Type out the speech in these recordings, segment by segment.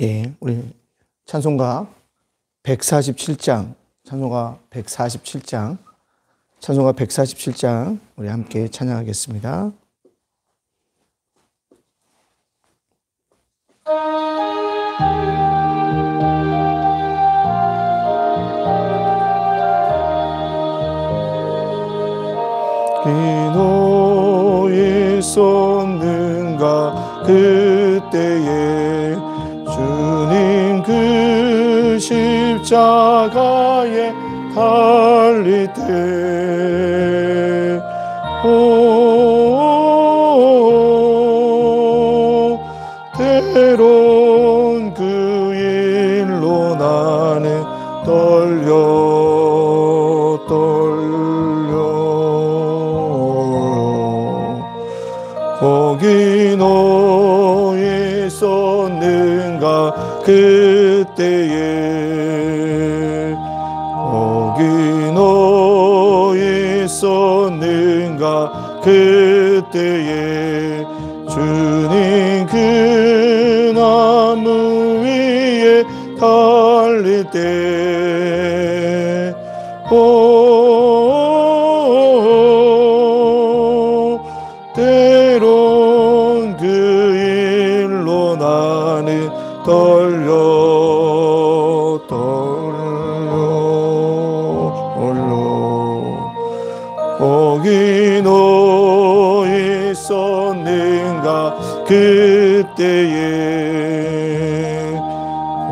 예, 우리 찬송가 147장, 찬송가 147장, 찬송가 147장, 우리 함께 찬양하겠습니다. 기노이 쏟는가 그때의 십자가에 달릴 때 오, 때론 그 일로 나는 떨려 떨려 거기 너 있었는가 그 때에 주님 그 나무 위에 달릴 때 오. 그때에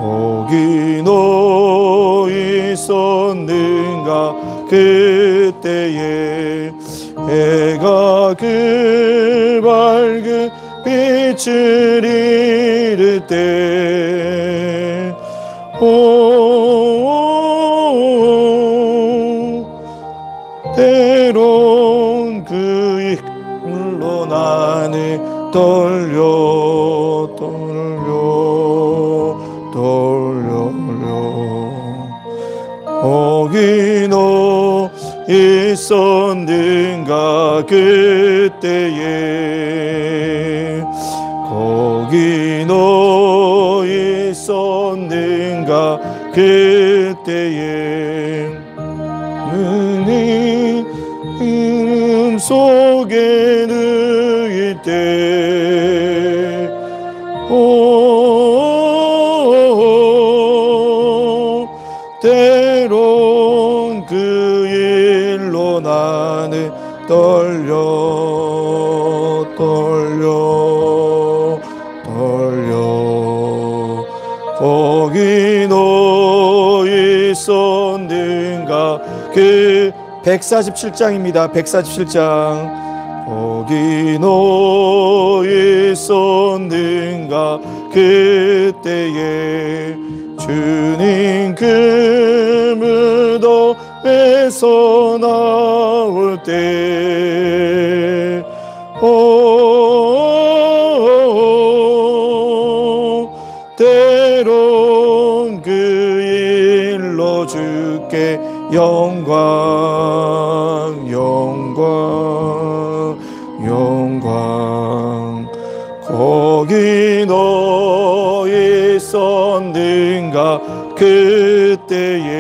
거기 너 있었는가 그때에 해가 그 밝은 빛을 잃을 때 있었는가 그때에 거기 너 있었는가 그때에 은혜 음소 음, 147장입니다. 147장. 거기 너 있었는가 그때에 주님 그 무덤에서 나올 때 영광 영광 영광 거기 너 있었는가 그때에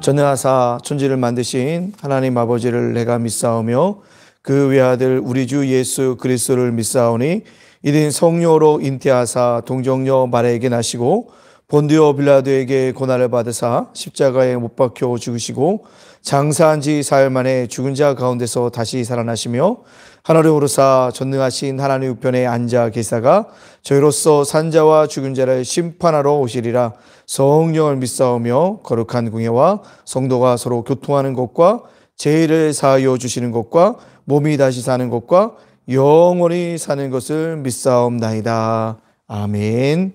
전능하사 천지를 만드신 하나님 아버지를 내가 믿사오며 그 외아들 우리 주 예수 그리스도를 믿사오니 이는 성령로인태하사 동정녀 마리에게 나시고 본디오 빌라도에게 고난을 받으사 십자가에 못 박혀 죽으시고 장사한 지 사흘 만에 죽은 자 가운데서 다시 살아나시며 하늘에 오르사 전능하신 하나님 우편에 앉아 계사가 저희로서 산자와 죽은 자를 심판하러 오시리라 성령을 믿사오며 거룩한 궁예와 성도가 서로 교통하는 것과 의를 사하여 주시는 것과 몸이 다시 사는 것과 영원히 사는 것을 믿사옵나이다. 아멘.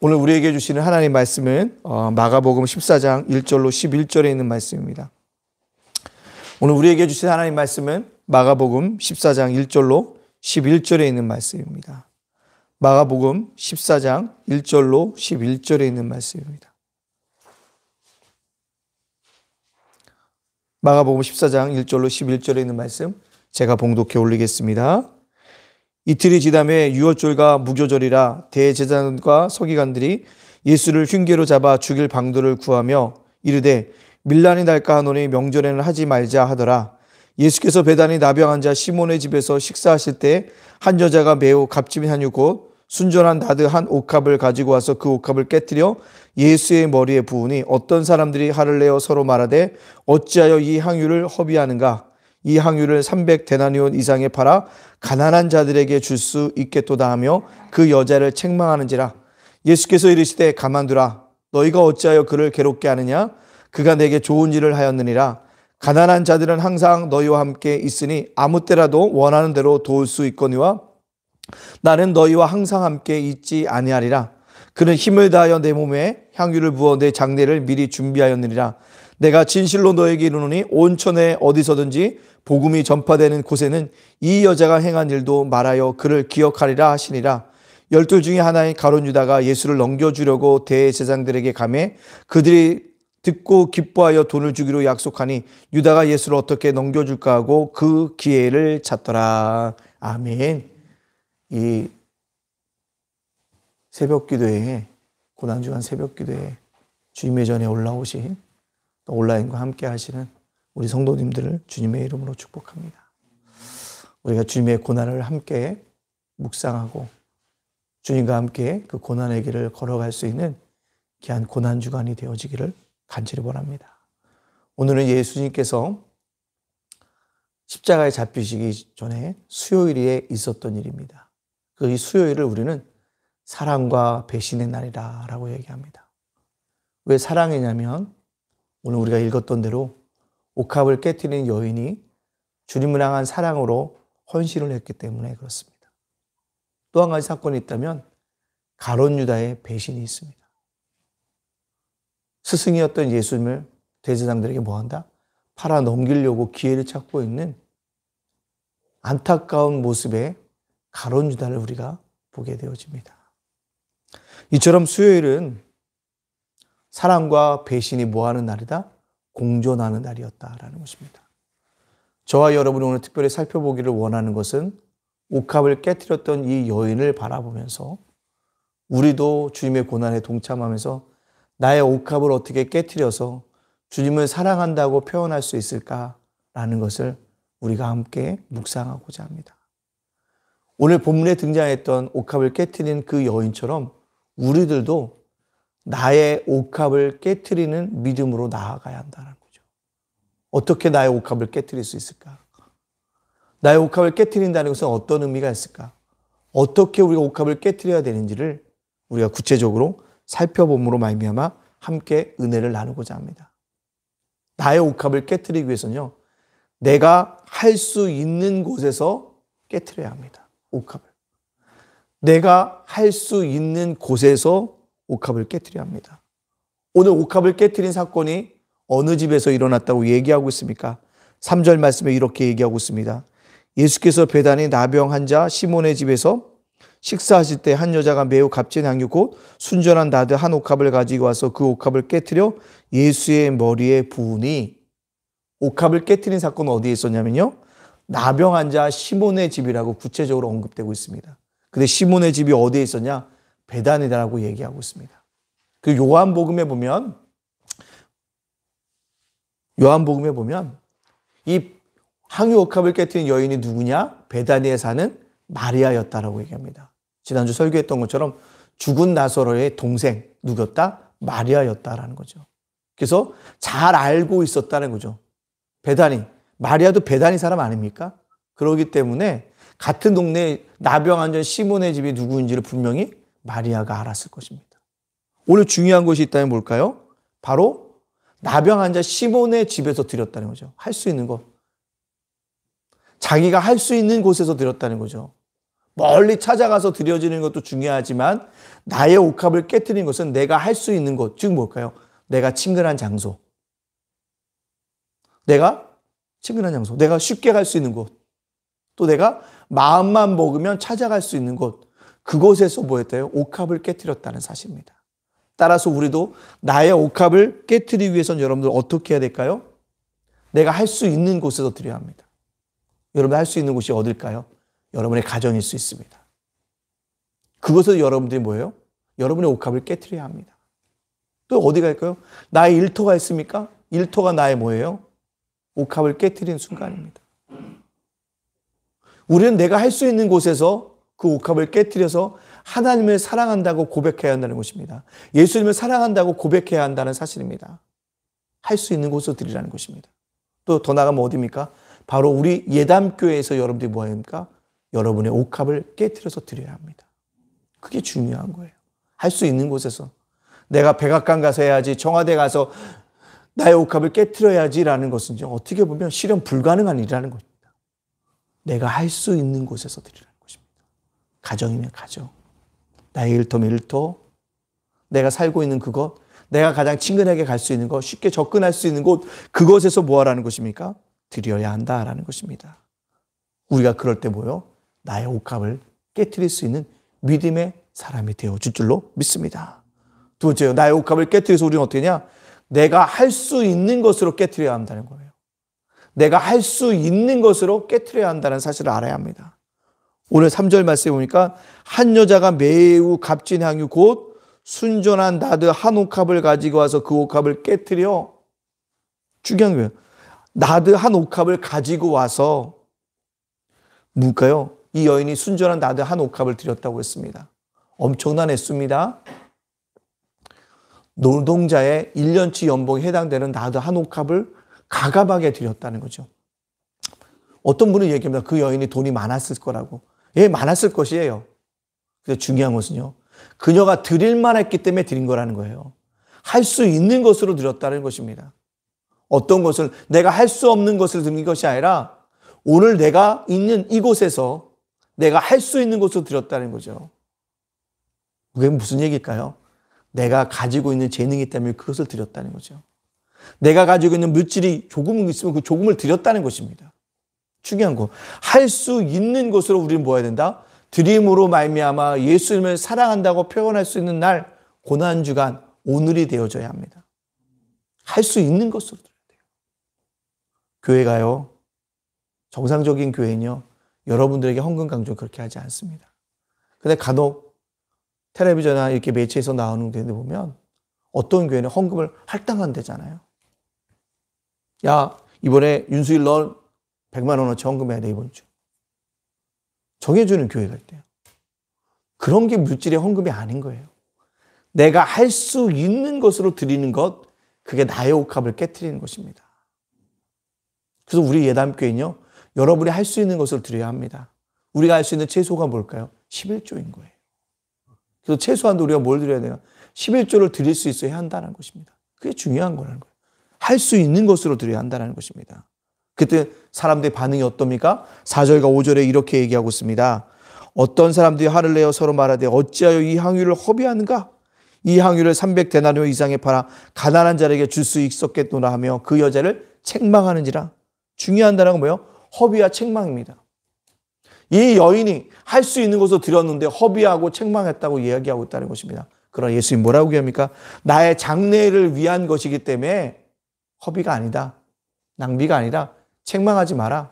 오늘 우리에게 주시는 하나님 말씀은 어, 마가복음 14장 1절로 11절에 있는 말씀입니다. 오늘 우리에게 주신 하나님 말씀은 마가복음 14장 1절로 11절에 있는 말씀입니다. 마가복음 14장 1절로 11절에 있는 말씀입니다. 마가복음 14장 1절로 11절에 있는 말씀 제가 봉독해 올리겠습니다. 이틀이 지남에 유월절과 무교절이라 대제사과 서기관들이 예수를 흉계로 잡아 죽일 방도를 구하며 이르되 밀란이 날까 하노니 명절에는 하지 말자 하더라. 예수께서 배단이 나병한 자 시몬의 집에서 식사하실 때 한 여자가 매우 값진 한유 곧 순전한 나드 한 옥합을 가지고 와서 그 옥합을 깨뜨려 예수의 머리에 부으니 어떤 사람들이 화를 내어 서로 말하되 어찌하여 이 항유를 허비하는가 이 항유를 3 0 0대나니온 이상에 팔아 가난한 자들에게 줄 수 있겠도다 하며 그 여자를 책망하는지라 예수께서 이르시되 가만두라 너희가 어찌하여 그를 괴롭게 하느냐 그가 내게 좋은 일을 하였느니라 가난한 자들은 항상 너희와 함께 있으니 아무 때라도 원하는 대로 도울 수 있거니와 나는 너희와 항상 함께 있지 아니하리라 그는 힘을 다하여 내 몸에 향유를 부어 내 장례를 미리 준비하였느니라 내가 진실로 너에게 이르노니 온천에 어디서든지 복음이 전파되는 곳에는 이 여자가 행한 일도 말하여 그를 기억하리라 하시니라. 열둘 중에 하나인 가론 유다가 예수를 넘겨주려고 대제장들에게 감해 그들이 듣고 기뻐하여 돈을 주기로 약속하니 유다가 예수를 어떻게 넘겨줄까 하고 그 기회를 찾더라. 아멘. 이 새벽 기도에 고난주간 새벽 기도에 주님의 전에 올라오신 또 온라인과 함께 하시는 우리 성도님들을 주님의 이름으로 축복합니다. 우리가 주님의 고난을 함께 묵상하고 주님과 함께 그 고난의 길을 걸어갈 수 있는 귀한 고난 주간이 되어지기를 간절히 원합니다. 오늘은 예수님께서 십자가에 잡히시기 전에 수요일에 있었던 일입니다. 그 수요일을 우리는 사랑과 배신의 날이라고 얘기합니다. 왜 사랑이냐면 오늘 우리가 읽었던 대로 옥합을 깨뜨리는 여인이 주님을 향한 사랑으로 헌신을 했기 때문에 그렇습니다. 또 한 가지 사건이 있다면 가론 유다의 배신이 있습니다. 스승이었던 예수님을 대제장들에게 뭐한다? 팔아 넘기려고 기회를 찾고 있는 안타까운 모습의 가론 유다를 우리가 보게 되어집니다. 이처럼 수요일은 사랑과 배신이 뭐하는 날이다? 공존하는 날이었다라는 것입니다. 저와 여러분이 오늘 특별히 살펴보기를 원하는 것은 옥합을 깨뜨렸던 이 여인을 바라보면서 우리도 주님의 고난에 동참하면서 나의 옥합을 어떻게 깨뜨려서 주님을 사랑한다고 표현할 수 있을까라는 것을 우리가 함께 묵상하고자 합니다. 오늘 본문에 등장했던 옥합을 깨뜨린 그 여인처럼 우리들도 나의 옥합을 깨뜨리는 믿음으로 나아가야 한다는 거죠. 어떻게 나의 옥합을 깨뜨릴 수 있을까? 나의 옥합을 깨뜨린다는 것은 어떤 의미가 있을까? 어떻게 우리가 옥합을 깨뜨려야 되는지를 우리가 구체적으로 살펴봄으로 말미암아 함께 은혜를 나누고자 합니다. 나의 옥합을 깨뜨리기 위해서는요. 내가 할 수 있는 곳에서 깨뜨려야 합니다. 옥합을. 내가 할 수 있는 곳에서 옥합을 깨뜨려 합니다. 오늘 옥합을 깨뜨린 사건이 어느 집에서 일어났다고 얘기하고 있습니까? 3절 말씀에 이렇게 얘기하고 있습니다. 예수께서 배단에 나병 환자 시몬의 집에서 식사하실 때 한 여자가 매우 값진 양육 곧 순전한 나드 한 옥합을 가지고 와서 그 옥합을 깨뜨려 예수의 머리에 부으니 옥합을 깨뜨린 사건은 어디에 있었냐면요. 나병 환자 시몬의 집이라고 구체적으로 언급되고 있습니다. 근데 시몬의 집이 어디에 있었냐? 배단이다라고 얘기하고 있습니다. 그 요한복음에 보면 요한복음에 보면 이 항유옥합을 깨뜨린 여인이 누구냐? 베다니에 사는 마리아였다라고 얘기합니다. 지난주 설교했던 것처럼 죽은 나사로의 동생 누구였다? 마리아였다라는 거죠. 그래서 잘 알고 있었다는 거죠. 베다니 마리아도 베다니 사람 아닙니까? 그러기 때문에 같은 동네 나병 안전 시몬의 집이 누구인지를 분명히 마리아가 알았을 것입니다. 오늘 중요한 것이 있다면 뭘까요? 바로 나병 환자 시몬의 집에서 드렸다는 거죠. 할 수 있는 것. 자기가 할 수 있는 곳에서 드렸다는 거죠. 멀리 찾아가서 드려지는 것도 중요하지만 나의 옥합을 깨뜨린 것은 내가 할 수 있는 것. 즉 뭘까요? 내가 친근한 장소. 내가 친근한 장소. 내가 쉽게 갈 수 있는 곳. 또 내가 마음만 먹으면 찾아갈 수 있는 곳. 그곳에서 뭐 했대요? 옥합을 깨뜨렸다는 사실입니다. 따라서 우리도 나의 옥합을 깨뜨리기 위해선 여러분들 어떻게 해야 될까요? 내가 할 수 있는 곳에서 드려야 합니다. 여러분 할수 있는 곳이 어딜까요? 여러분의 가정일 수 있습니다. 그것을 여러분들이 뭐예요? 여러분의 옥합을 깨뜨려야 합니다. 또 어디 갈까요? 나의 일터가 있습니까? 일터가 나의 뭐예요? 옥합을 깨뜨린 순간입니다. 우리는 내가 할 수 있는 곳에서 그 옥합을 깨뜨려서 하나님을 사랑한다고 고백해야 한다는 것입니다. 예수님을 사랑한다고 고백해야 한다는 사실입니다. 할 수 있는 곳으 드리라는 것입니다. 또 더 나가면 어디입니까? 바로 우리 예담교회에서 여러분들이 뭐 합니까? 여러분의 옥합을 깨뜨려서 드려야 합니다. 그게 중요한 거예요. 할 수 있는 곳에서. 내가 백악관 가서 해야지, 청와대 가서 나의 옥합을 깨뜨려야지라는 것은 어떻게 보면 실현 불가능한 일이라는 겁니다. 내가 할 수 있는 곳에서 드리라. 가정이면 가정. 나의 일터면 터 내가 살고 있는 그것. 내가 가장 친근하게 갈 수 있는 것. 쉽게 접근할 수 있는 곳. 그것에서 뭐 하라는 것입니까? 드려야 한다라는 것입니다. 우리가 그럴 때 뭐요? 나의 옥합을 깨뜨릴 수 있는 믿음의 사람이 되어 줄 줄로 믿습니다. 두 번째요. 나의 옥합을 깨뜨려서 우리는 어떻게 냐 내가 할 수 있는 것으로 깨뜨려야 한다는 거예요. 내가 할 수 있는 것으로 깨뜨려야 한다는 사실을 알아야 합니다. 오늘 3절 말씀에 보니까 한 여자가 매우 값진 향유 곧 순전한 나드 한 옥합을 가지고 와서 그 옥합을 깨뜨려 중요한 거예요. 나드 한 옥합을 가지고 와서 뭘까요? 이 여인이 순전한 나드 한 옥합을 드렸다고 했습니다. 엄청난 액수입니다. 노동자의 1년치 연봉에 해당되는 나드 한 옥합을 가감하게 드렸다는 거죠. 어떤 분은 얘기합니다. 그 여인이 돈이 많았을 거라고. 예, 많았을 것이에요. 근데 중요한 것은요. 그녀가 드릴만 했기 때문에 드린 거라는 거예요. 할 수 있는 것으로 드렸다는 것입니다. 어떤 것을 내가 할 수 없는 것을 드린 것이 아니라 오늘 내가 있는 이곳에서 내가 할 수 있는 것으로 드렸다는 거죠. 그게 무슨 얘기일까요? 내가 가지고 있는 재능이 때문에 그것을 드렸다는 거죠. 내가 가지고 있는 물질이 조금 있으면 그 조금을 드렸다는 것입니다. 중요한 거. 할 수 있는 것으로 우리는 모아야 된다. 드림으로 말미암아 예수님을 사랑한다고 표현할 수 있는 날 고난 주간 오늘이 되어져야 합니다. 할 수 있는 것으로 돼야 돼요. 교회가요. 정상적인 교회는요. 여러분들에게 헌금 강조 그렇게 하지 않습니다. 근데 간혹 텔레비전이나 이렇게 매체에서 나오는 교 보면 어떤 교회는 헌금을 할당한대잖아요. 야, 이번에 윤수일 넌 100만 원을 정금해야 돼, 이번 주. 정해주는 교회가 있대요. 그런 게 물질의 헌금이 아닌 거예요. 내가 할 수 있는 것으로 드리는 것, 그게 나의 옥합을 깨뜨리는 것입니다. 그래서 우리 예담교회는요, 여러분이 할 수 있는 것을 드려야 합니다. 우리가 할 수 있는 최소가 뭘까요? 11조인 거예요. 그래서 최소한도 우리가 뭘 드려야 돼요? 11조를 드릴 수 있어야 한다는 것입니다. 그게 중요한 거라는 거예요. 할 수 있는 것으로 드려야 한다는 것입니다. 그때 사람들의 반응이 어떻습니까? 4절과 5절에 이렇게 얘기하고 있습니다. 어떤 사람들이 화를 내어 서로 말하되 어찌하여 이 항유를 허비하는가? 이 항유를 300데나리오 이상에 팔아 가난한 자에게 줄 수 있었겠노라 하며 그 여자를 책망하는지라. 중요한 단어가 뭐예요? 허비와 책망입니다. 이 여인이 할 수 있는 것을 드렸는데 허비하고 책망했다고 이야기하고 있다는 것입니다. 그러나 예수님 뭐라고 얘기합니까? 나의 장래를 위한 것이기 때문에 허비가 아니다. 낭비가 아니라 책망하지 마라.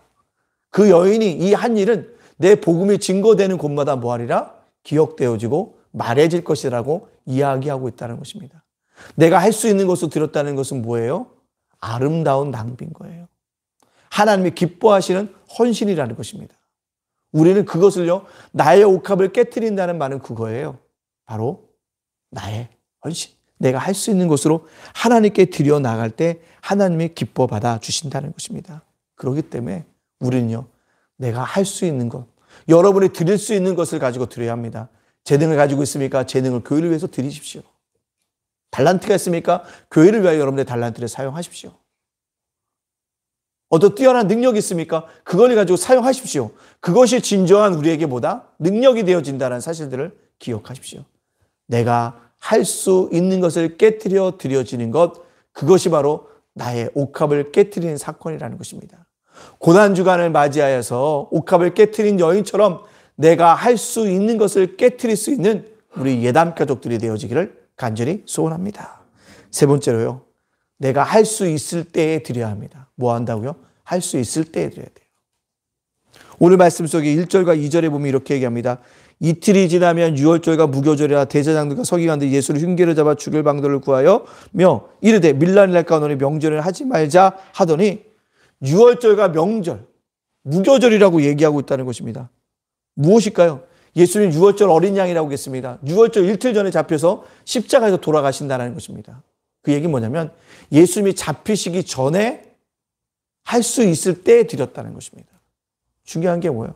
그 여인이 이 한 일은 내 복음이 증거되는 곳마다 뭐하리라 기억되어지고 말해질 것이라고 이야기하고 있다는 것입니다. 내가 할 수 있는 것을 드렸다는 것은 뭐예요? 아름다운 낭비인 거예요. 하나님이 기뻐하시는 헌신이라는 것입니다. 우리는 그것을요, 나의 옥합을 깨뜨린다는 말은 그거예요. 바로 나의 헌신. 내가 할 수 있는 것으로 하나님께 드려 나갈 때 하나님이 기뻐 받아 주신다는 것입니다. 그러기 때문에 우리는요, 내가 할 수 있는 것, 여러분이 드릴 수 있는 것을 가지고 드려야 합니다. 재능을 가지고 있습니까? 재능을 교회를 위해서 드리십시오. 달란트가 있습니까? 교회를 위하여 여러분의 달란트를 사용하십시오. 어떤 뛰어난 능력이 있습니까? 그걸 가지고 사용하십시오. 그것이 진정한 우리에게 보다 능력이 되어진다는 사실들을 기억하십시오. 내가 할 수 있는 것을 깨뜨려 드려지는 것, 그것이 바로 나의 옥합을 깨뜨리는 사건이라는 것입니다. 고난 주간을 맞이하여서 옥합을 깨뜨린 여인처럼 내가 할 수 있는 것을 깨뜨릴 수 있는 우리 예담 가족들이 되어지기를 간절히 소원합니다. 세 번째로요. 내가 할 수 있을 때에 드려야 합니다. 뭐 한다고요? 할 수 있을 때에 드려야 돼요. 오늘 말씀 속에 1절과 2절에 보면 이렇게 얘기합니다. 이틀이 지나면 유월절과 무교절이라 대제장들과 서기관들 예수를 흉계를 잡아 죽일 방도를 구하여 며 이르되 밀란이까 오늘 명절을 하지 말자 하더니 유월절과 명절, 무교절이라고 얘기하고 있다는 것입니다. 무엇일까요? 예수님 6월절 어린 양이라고 했습니다. 6월절 일틀 전에 잡혀서 십자가에서 돌아가신다는 것입니다. 그얘기 뭐냐면 예수님이 잡히시기 전에 할 수 있을 때 드렸다는 것입니다. 중요한 게 뭐예요?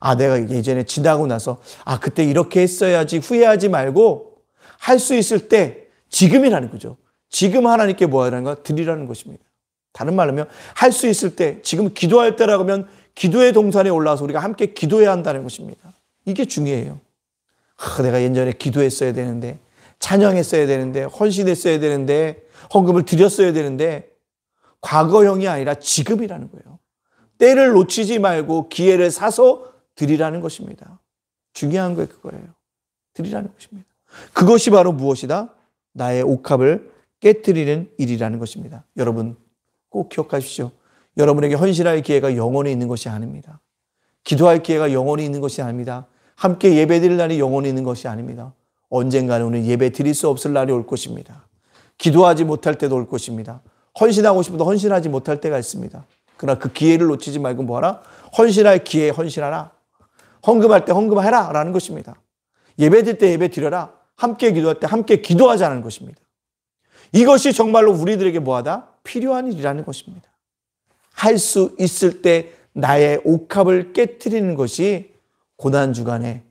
아, 내가 예전에 지나고 나서 아, 그때 이렇게 했어야지 후회하지 말고 할 수 있을 때 지금이라는 거죠. 지금 하나님께 뭐 하라는 거? 드리라는 것입니다. 다른 말로 하면 할 수 있을 때, 지금 기도할 때라고 하면 기도의 동산에 올라와서 우리가 함께 기도해야 한다는 것입니다. 이게 중요해요. 아, 내가 예전에 기도했어야 되는데, 찬양했어야 되는데, 헌신했어야 되는데, 헌금을 드렸어야 되는데, 과거형이 아니라 지금이라는 거예요. 때를 놓치지 말고 기회를 사서 드리라는 것입니다. 중요한 게 그거예요. 드리라는 것입니다. 그것이 바로 무엇이다? 나의 옥합을 깨뜨리는 일이라는 것입니다. 여러분, 꼭 기억하십시오. 여러분에게 헌신할 기회가 영원히 있는 것이 아닙니다. 기도할 기회가 영원히 있는 것이 아닙니다. 함께 예배 드릴 날이 영원히 있는 것이 아닙니다. 언젠가는 우리 예배 드릴 수 없을 날이 올 것입니다. 기도하지 못할 때도 올 것입니다. 헌신하고 싶어도 헌신하지 못할 때가 있습니다. 그러나 그 기회를 놓치지 말고 뭐하라? 헌신할 기회에 헌신하라. 헌금할 때 헌금해라. 라는 것입니다. 예배 드릴 때 예배 드려라. 함께 기도할 때 함께 기도하자는 것입니다. 이것이 정말로 우리들에게 뭐하다? 필요한 일이라는 것입니다. 할 수 있을 때 나의 옥합을 깨뜨리는 것이 고난주간에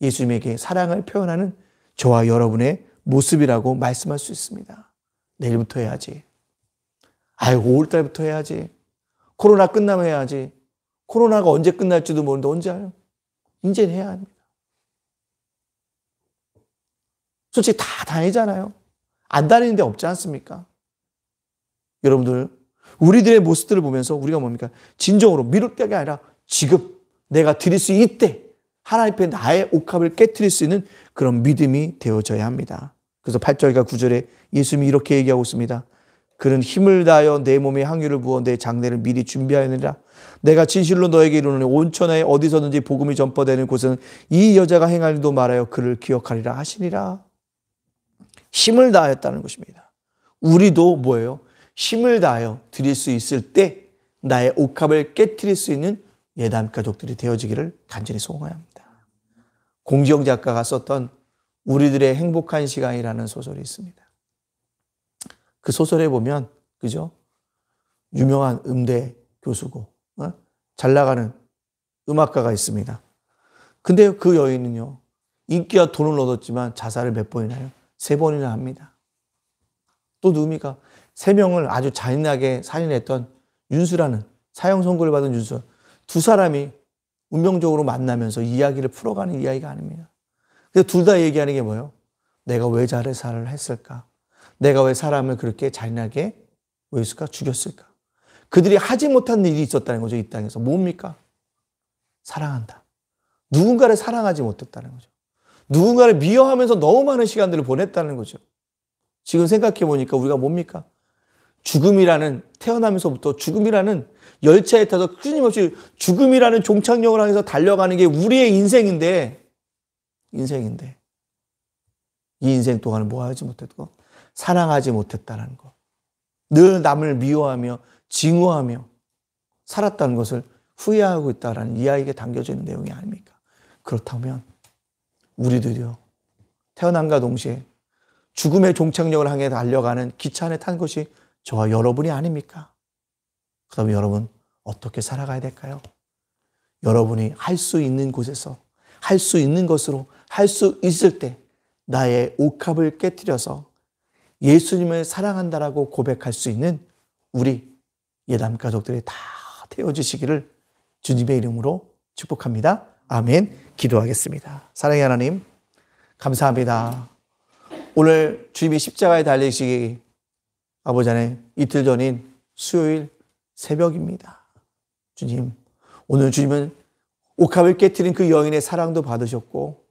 예수님에게 사랑을 표현하는 저와 여러분의 모습이라고 말씀할 수 있습니다. 내일부터 해야지. 아유, 5월달부터 해야지. 코로나 끝나면 해야지. 코로나가 언제 끝날지도 모르는데 언제 알아요? 이제 해야 합니다. 솔직히 다 다니잖아요. 안 다니는 데 없지 않습니까? 여러분들 우리들의 모습들을 보면서 우리가 뭡니까? 진정으로 미룰 때가 아니라 지금 내가 드릴 수 있대. 하나님께 나의 옥합을 깨뜨릴 수 있는 그런 믿음이 되어져야 합니다. 그래서 8절과 9절에 예수님이 이렇게 얘기하고 있습니다. 그는 힘을 다하여 내 몸에 항유를 부어 내 장례를 미리 준비하느니라. 내가 진실로 너에게 이르노니 온천하에 어디서든지 복음이 전파되는 곳은 이 여자가 행할 일도 말하여 그를 기억하리라 하시니라. 힘을 다하였다는 것입니다. 우리도 뭐예요? 힘을 다하여 드릴 수 있을 때 나의 옥합을 깨뜨릴 수 있는 예담 가족들이 되어지기를 간절히 소원합니다. 공지영 작가가 썼던 우리들의 행복한 시간이라는 소설이 있습니다. 그 소설에 보면 그죠? 유명한 음대 교수고 어? 잘 나가는 음악가가 있습니다. 근데 그 여인은요 인기와 돈을 얻었지만 자살을 몇 번이나요? 세 번이나 합니다. 또 누미가 세 명을 아주 잔인하게 살인했던 윤수라는 사형 선고를 받은 윤수 두 사람이 운명적으로 만나면서 이야기를 풀어가는 이야기가 아닙니다. 그래서 둘 다 얘기하는 게 뭐예요? 내가 왜 자살을 했을까? 내가 왜 사람을 그렇게 잔인하게 왜 했을까? 죽였을까? 그들이 하지 못한 일이 있었다는 거죠, 이 땅에서. 뭡니까? 사랑한다. 누군가를 사랑하지 못했다는 거죠. 누군가를 미워하면서 너무 많은 시간들을 보냈다는 거죠. 지금 생각해 보니까 우리가 뭡니까? 죽음이라는 태어나면서부터 죽음이라는 열차에 타서 끊임없이 죽음이라는 종착역을 향해서 달려가는 게 우리의 인생인데 인생인데 이 인생 동안은 뭐 하지 못했고 사랑하지 못했다는 거. 늘 남을 미워하며 징후하며 살았다는 것을 후회하고 있다라는 이야기에 담겨져 있는 내용이 아닙니까? 그렇다면 우리들이요. 태어난과 동시에 죽음의 종착역을 향해 달려가는 기차 안에 탄 것이 저와 여러분이 아닙니까? 그럼 여러분 어떻게 살아가야 될까요? 여러분이 할 수 있는 곳에서 할 수 있는 것으로 할 수 있을 때 나의 옥합을 깨뜨려서 예수님을 사랑한다라고 고백할 수 있는 우리 예담 가족들이 다 되어주시기를 주님의 이름으로 축복합니다. 아멘. 기도하겠습니다. 사랑의 하나님, 감사합니다. 오늘 주님이 십자가에 달리시기 아버지 안에 이틀 전인 수요일 새벽입니다. 주님, 오늘 주님은 옥합을 깨뜨린 그 여인의 사랑도 받으셨고,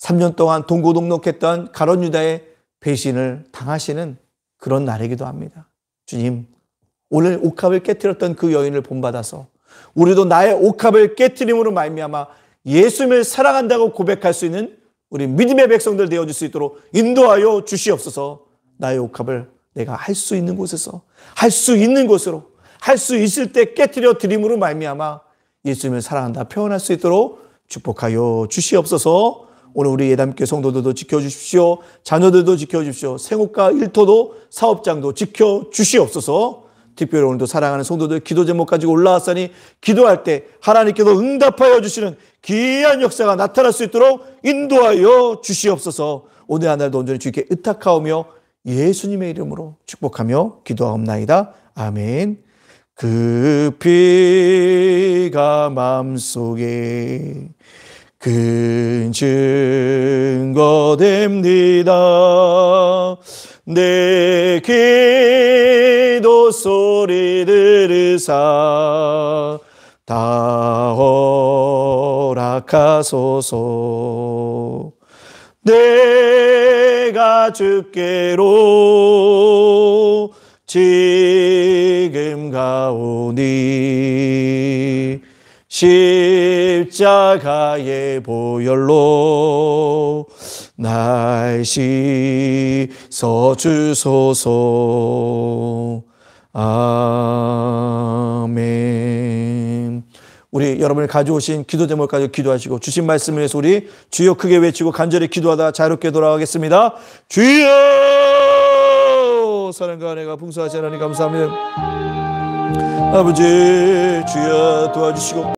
3년 동안 동고동록했던 가론 유다의 배신을 당하시는 그런 날이기도 합니다. 주님, 오늘 옥합을 깨뜨렸던 그 여인을 본받아서 우리도 나의 옥합을 깨뜨림으로 말미암아 예수님을 사랑한다고 고백할 수 있는 우리 믿음의 백성들 되어 줄수 있도록 인도하여 주시옵소서. 나의 옥합을 내가 할 수 있는 곳에서 할 수 있는 곳으로 할 수 있을 때 깨뜨려 드림으로 말미암아 예수님을 사랑한다 표현할 수 있도록 축복하여 주시옵소서. 오늘 우리 예담교 성도들도 지켜주십시오. 자녀들도 지켜주십시오. 생업과 일터도 사업장도 지켜주시옵소서. 특별히 오늘도 사랑하는 성도들 기도 제목 가지고 올라왔으니 기도할 때 하나님께서 응답하여 주시는 귀한 역사가 나타날 수 있도록 인도하여 주시옵소서. 오늘 한 날도 온전히 주께 의탁하오며 예수님의 이름으로 축복하며 기도하옵나이다. 아멘. 그 피가 맘속에 큰 증거됩니다. 내 기도 소리 들으사 다 허락하소서 내 주께로 지금 가오니 십자가의 보혈로 날 씻어 주소서 아멘 우리 여러분이 가져오신 기도 제목 까지 기도하시고 주신 말씀을 위해서 우리 주여 크게 외치고 간절히 기도하다 자유롭게 돌아가겠습니다. 주여! 사랑과 은혜가 풍성하신 하나님 감사합니다. 아버지 주여 도와주시고